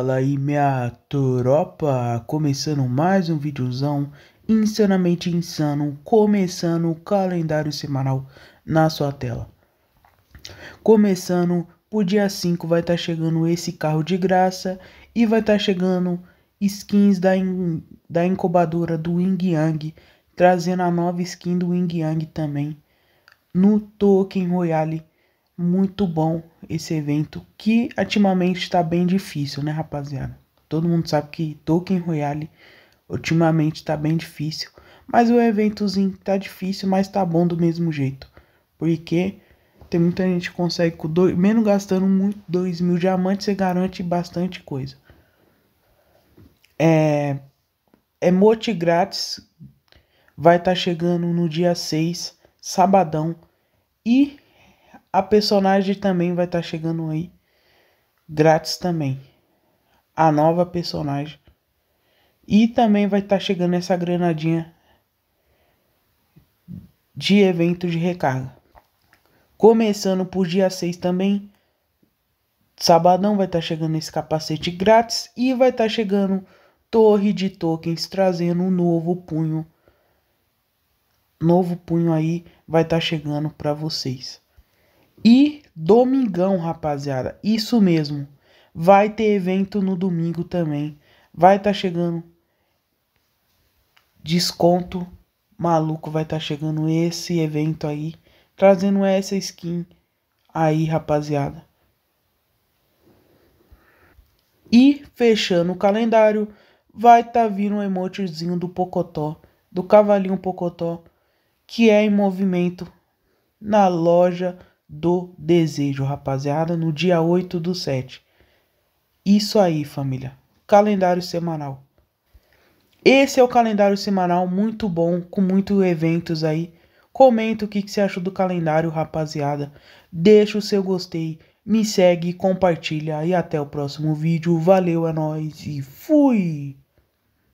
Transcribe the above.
Fala aí minha tropa, começando mais um videozão insanamente insano, começando o calendário semanal na sua tela. Começando, por dia 5 vai estar tá chegando esse carro de graça e vai estar tá chegando skins da, in, da incubadora do Wing Yang, trazendo a nova skin do Wing Yang também no Token Royale muito bom esse evento, que ultimamente está bem difícil, né, rapaziada? Todo mundo sabe que Token Royale ultimamente está bem difícil, mas o eventozinho tá difícil, mas tá bom do mesmo jeito, porque tem muita gente que consegue, com dois, mesmo gastando muito, 2 mil diamantes, você garante bastante coisa. É, é mote grátis vai estar tá chegando no dia 6, sabadão, e a personagem também vai estar tá chegando aí grátis também. A nova personagem. E também vai estar tá chegando essa granadinha de evento de recarga. Começando por dia 6 também. Sabadão vai estar tá chegando esse capacete grátis e vai estar tá chegando torre de tokens trazendo um novo punho. Novo punho aí vai estar tá chegando para vocês. E domingão, rapaziada, isso mesmo. Vai ter evento no domingo também. Vai estar tá chegando desconto maluco vai estar tá chegando esse evento aí, trazendo essa skin aí, rapaziada. E fechando o calendário, vai estar tá vindo um emotezinho do Pocotó, do cavalinho Pocotó, que é em movimento na loja do desejo, rapaziada, no dia 8 do 7. Isso aí, família. Calendário semanal. Esse é o calendário semanal muito bom, com muitos eventos aí. Comenta o que, que você achou do calendário, rapaziada. Deixa o seu gostei, me segue, compartilha e até o próximo vídeo. Valeu, é nóis e fui!